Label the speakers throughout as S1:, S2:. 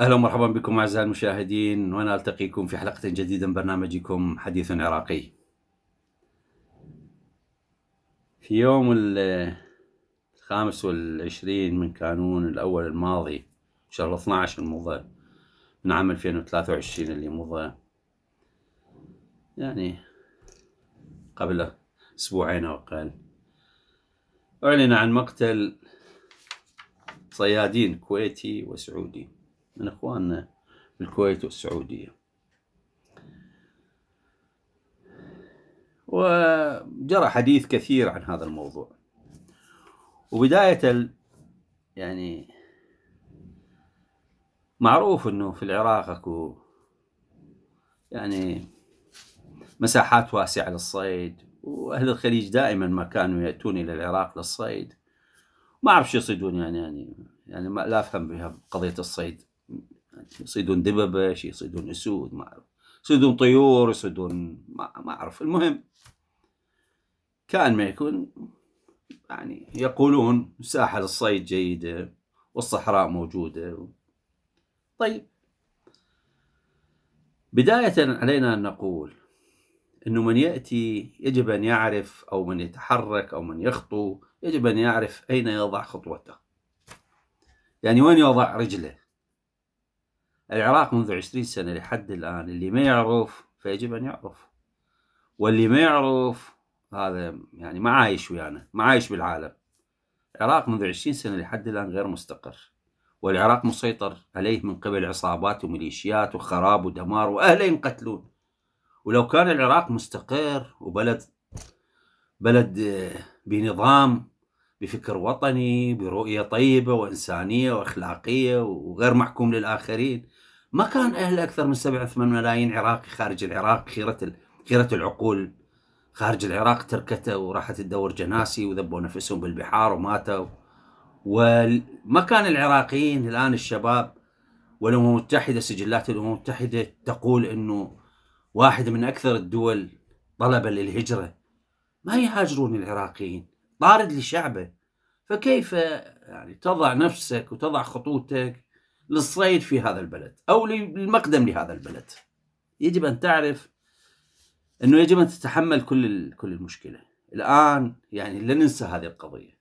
S1: اهلا ومرحبا بكم اعزائي المشاهدين وانا التقيكم في حلقه جديده من برنامجكم حديث عراقي. في يوم الخامس والعشرين من كانون الاول الماضي شهر 12 المضى من عام 2023 اللي مضى يعني قبل اسبوعين او اقل اعلن عن مقتل صيادين كويتي وسعودي من إخواننا بالكويت والسعودية وجرى حديث كثير عن هذا الموضوع وبداية يعني معروف انه في العراق اكو يعني مساحات واسعة للصيد واهل الخليج دائما ما كانوا ياتون الى العراق للصيد ما اعرف شو يصيدون يعني يعني يعني ما لا افهم بها قضيه الصيد يصيدون دببش يصيدون اسود ما اعرف يصيدون طيور يصيدون ما اعرف المهم كان ما يكون يعني يقولون ساحه الصيد جيدة والصحراء موجودة طيب بداية علينا أن نقول أنه من يأتي يجب أن يعرف أو من يتحرك أو من يخطو يجب أن يعرف أين يضع خطوته يعني وين يضع رجله العراق منذ عشرين سنة لحد الآن اللي ما يعرف فيجب أن يعرف واللي ما يعرف هذا يعني ما عايش ويانا ما عايش بالعالم العراق منذ عشرين سنة لحد الآن غير مستقر والعراق مسيطر عليه من قبل عصابات وميليشيات وخراب ودمار وأهله ينقتلون ولو كان العراق مستقر وبلد بلد بنظام بفكر وطني برؤية طيبة وإنسانية وأخلاقية وغير محكوم للآخرين ما كان اهل أكثر من 7 8 ملايين عراقي خارج العراق خيرة خيرة العقول خارج العراق تركته وراحت تدور جناسي وذبوا نفسهم بالبحار وماتوا وما كان العراقيين الآن الشباب والأمم المتحدة سجلات الأمم المتحدة تقول أنه واحد من أكثر الدول طلبا للهجرة ما يهاجرون العراقيين طارد لشعبه فكيف يعني تضع نفسك وتضع خطوتك للصيد في هذا البلد أو للمقدم لهذا البلد يجب أن تعرف أنه يجب أن تتحمل كل كل المشكلة الآن يعني لا ننسى هذه القضية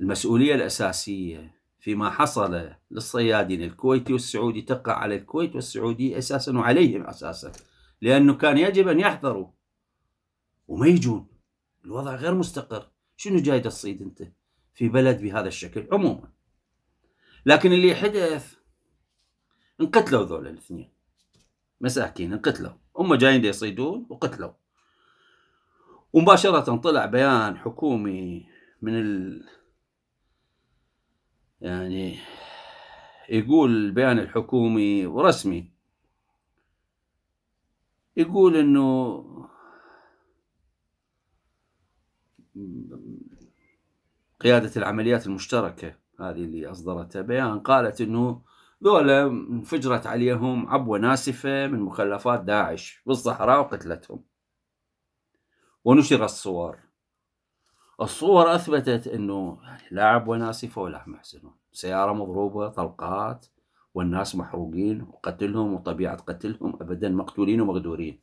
S1: المسؤولية الأساسية فيما حصل للصيادين الكويتي والسعودي تقع على الكويت والسعودي أساسا وعليهم أساسا لأنه كان يجب أن يحذروا وما يجون الوضع غير مستقر شنو جاي تصيد أنت في بلد بهذا الشكل عموما لكن اللي حدث انقتلوا ذول الاثنين مساكين انقتلوا هم جايين يصيدون وقتلوا ومباشرة طلع بيان حكومي من ال يعني يقول البيان الحكومي ورسمي يقول انه قيادة العمليات المشتركة هذه اللي أصدرتها بيان قالت أنه ذولا انفجرت عليهم عبوة ناسفة من مخلفات داعش بالصحراء وقتلتهم ونشر الصور الصور أثبتت أنه لا عبوة ناسفة ولا محزنون سيارة مضروبة طلقات والناس محروقين وقتلهم وطبيعة قتلهم أبدا مقتولين ومغدورين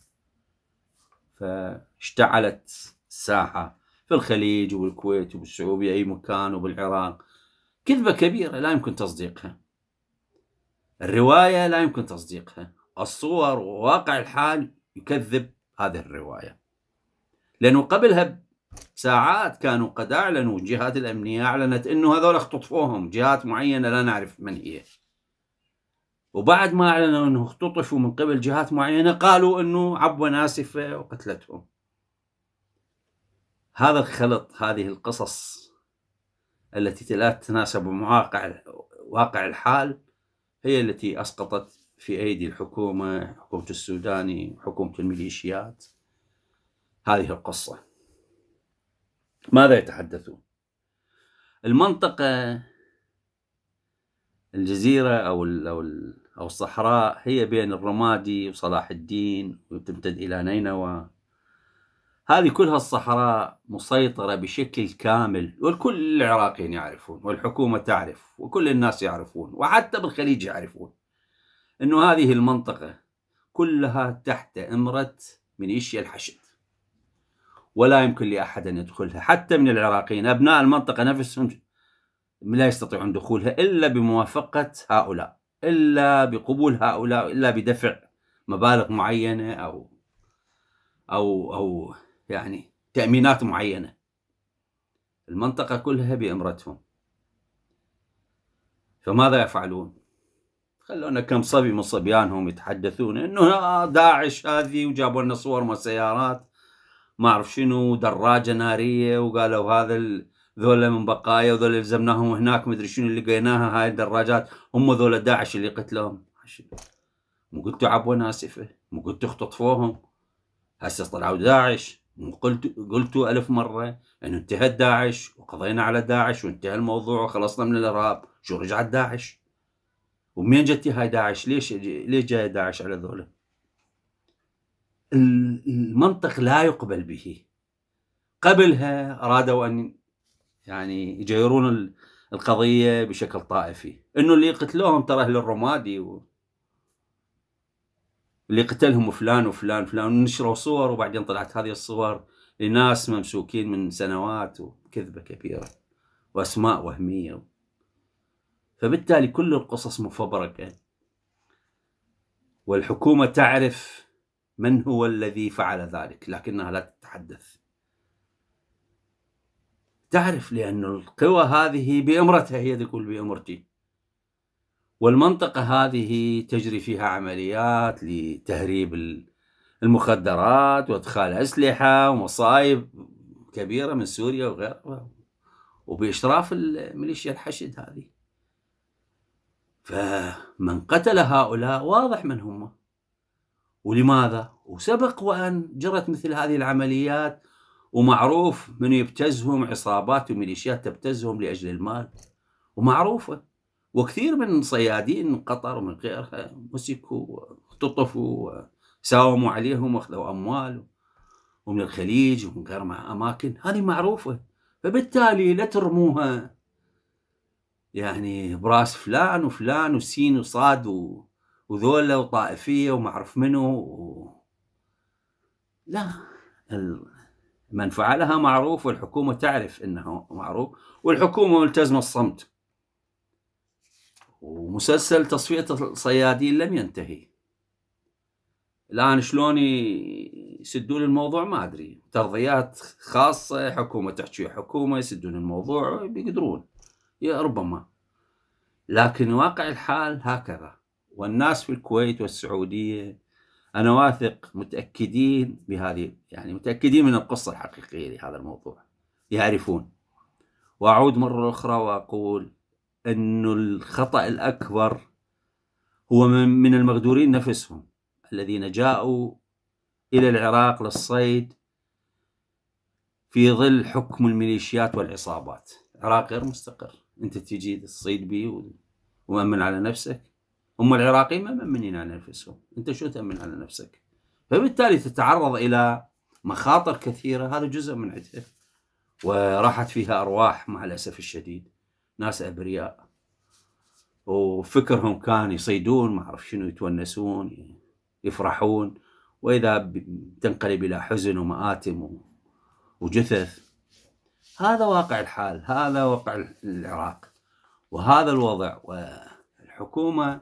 S1: فاشتعلت الساحة في الخليج وبالكويت وبالسعودية أي مكان وبالعراق كذبة كبيرة لا يمكن تصديقها الرواية لا يمكن تصديقها الصور وواقع الحال يكذب هذه الرواية لأنه قبلها ساعات كانوا قد أعلنوا الجهات الأمنية أعلنت أنه هذول اختطفوهم جهات معينة لا نعرف من هي وبعد ما أعلنوا أنه اختطفوا من قبل جهات معينة قالوا أنه عبوا ناسفة وقتلتهم هذا الخلط هذه القصص التي لا تتناسب مع واقع واقع الحال هي التي اسقطت في ايدي الحكومه حكومه السوداني حكومه الميليشيات هذه القصه ماذا يتحدثون المنطقه الجزيره او او الصحراء هي بين الرمادي وصلاح الدين وتمتد الى نينوى هذه كلها الصحراء مسيطرة بشكل كامل والكل العراقيين يعرفون والحكومة تعرف وكل الناس يعرفون وحتى بالخليج يعرفون أنه هذه المنطقة كلها تحت إمرة ميليشيا الحشد ولا يمكن لأحد أن يدخلها حتى من العراقيين أبناء المنطقة نفسهم لا يستطيعون دخولها إلا بموافقة هؤلاء إلا بقبول هؤلاء إلا بدفع مبالغ معينة أو أو أو يعني تأمينات معينة المنطقة كلها بأمرتهم فماذا يفعلون خلونا كم صبي من صبيانهم يتحدثون انه آه، داعش هذه وجابوا لنا صور من سيارات ما اعرف شنو دراجه ناريه وقالوا هذا ذولا من بقايا وذولا لزمناهم هناك مدري شنو اللي لقيناها هاي الدراجات هم ذولا داعش اللي قتلهم مو قلتوا عبوه ناسفه مو قلتوا اختطفوهم هسه طلعوا داعش قلت قلت ألف مرة أنه انتهت داعش وقضينا على داعش وانتهى الموضوع وخلصنا من الإرهاب شو رجعت داعش ومين جت هاي داعش ليش ليش جاي داعش على ذولا المنطق لا يقبل به قبلها أرادوا أن يعني يجيرون القضية بشكل طائفي إنه اللي قتلوهم ترى أهل الرمادي و... اللي قتلهم فلان وفلان وفلان ونشروا صور وبعدين طلعت هذه الصور لناس ممسوكين من سنوات وكذبة كبيرة وأسماء وهمية فبالتالي كل القصص مفبركة والحكومة تعرف من هو الذي فعل ذلك لكنها لا تتحدث تعرف لأن القوى هذه بأمرتها هي تقول بأمرتي والمنطقة هذه تجري فيها عمليات لتهريب المخدرات وادخال أسلحة ومصايب كبيرة من سوريا وغيرها وبإشراف الميليشيا الحشد هذه فمن قتل هؤلاء واضح من هم ولماذا وسبق وأن جرت مثل هذه العمليات ومعروف من يبتزهم عصابات وميليشيات تبتزهم لأجل المال ومعروفة وكثير من صيادين قطر ومن غيرها مسكوا واختطفوا وساوموا عليهم واخذوا اموال ومن الخليج ومن غير اماكن هذه معروفه فبالتالي لا ترموها يعني براس فلان وفلان وسين وصاد وذوله وطائفيه وما اعرف منو و... لا من فعلها معروف والحكومه تعرف انه معروف والحكومه ملتزمه الصمت ومسلسل تصفية الصيادين لم ينتهي الآن شلون يسدون الموضوع ما أدري ترضيات خاصة حكومة تحكي حكومة يسدون الموضوع بيقدرون يا ربما لكن واقع الحال هكذا والناس في الكويت والسعودية أنا واثق متأكدين بهذه يعني متأكدين من القصة الحقيقية لهذا الموضوع يعرفون وأعود مرة أخرى وأقول انه الخطا الاكبر هو من المغدورين نفسهم الذين جاءوا الى العراق للصيد في ظل حكم الميليشيات والعصابات العراق غير مستقر انت تجي تصيد بي ومأمن على نفسك هم العراقيين ما مأمنين على نفسهم انت شو تأمن على نفسك فبالتالي تتعرض الى مخاطر كثيره هذا جزء من عدها وراحت فيها ارواح مع الاسف الشديد ناس ابرياء وفكرهم كان يصيدون ما اعرف شنو يتونسون يفرحون واذا تنقلب الى حزن ومآتم وجثث هذا واقع الحال هذا واقع العراق وهذا الوضع والحكومه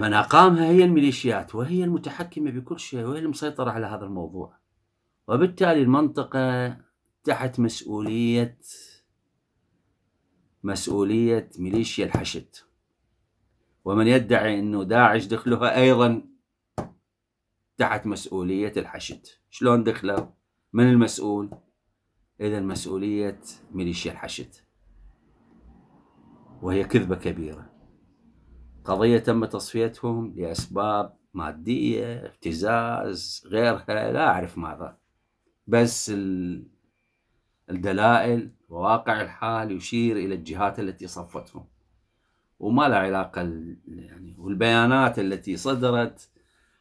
S1: من اقامها هي الميليشيات وهي المتحكمه بكل شيء وهي المسيطره على هذا الموضوع وبالتالي المنطقه تحت مسؤوليه مسؤولية ميليشيا الحشد ومن يدعي أنه داعش دخلها أيضا تحت مسؤولية الحشد شلون دخله؟ من المسؤول؟ إذا مسؤولية ميليشيا الحشد وهي كذبة كبيرة قضية تم تصفيتهم لأسباب مادية ابتزاز غيرها لا أعرف ماذا بس الدلائل وواقع الحال يشير إلى الجهات التي صفتهم وما لها علاقة يعني والبيانات التي صدرت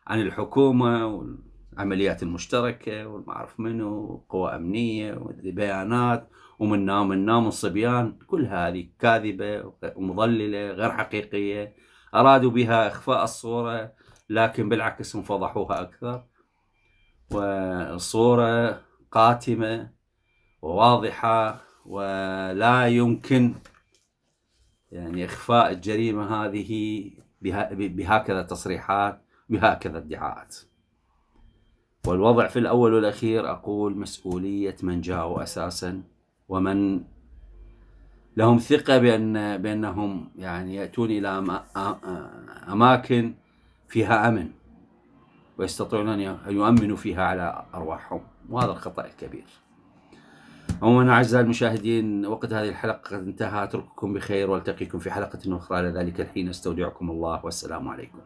S1: عن الحكومة والعمليات المشتركة وما اعرف منو قوى أمنية وبيانات ومن نام من الصبيان كل هذه كاذبة ومضللة غير حقيقية أرادوا بها إخفاء الصورة لكن بالعكس هم فضحوها أكثر والصورة قاتمة وواضحة ولا يمكن يعني إخفاء الجريمة هذه بهكذا تصريحات بهكذا ادعاءات والوضع في الأول والأخير أقول مسؤولية من جاءوا أساسا ومن لهم ثقة بأن بأنهم يعني يأتون إلى أماكن فيها أمن ويستطيعون أن يؤمنوا فيها على أرواحهم وهذا الخطأ الكبير عموما أعزائي المشاهدين وقت هذه الحلقة قد انتهى أترككم بخير وألتقيكم في حلقة أخرى إلى ذلك الحين أستودعكم الله والسلام عليكم.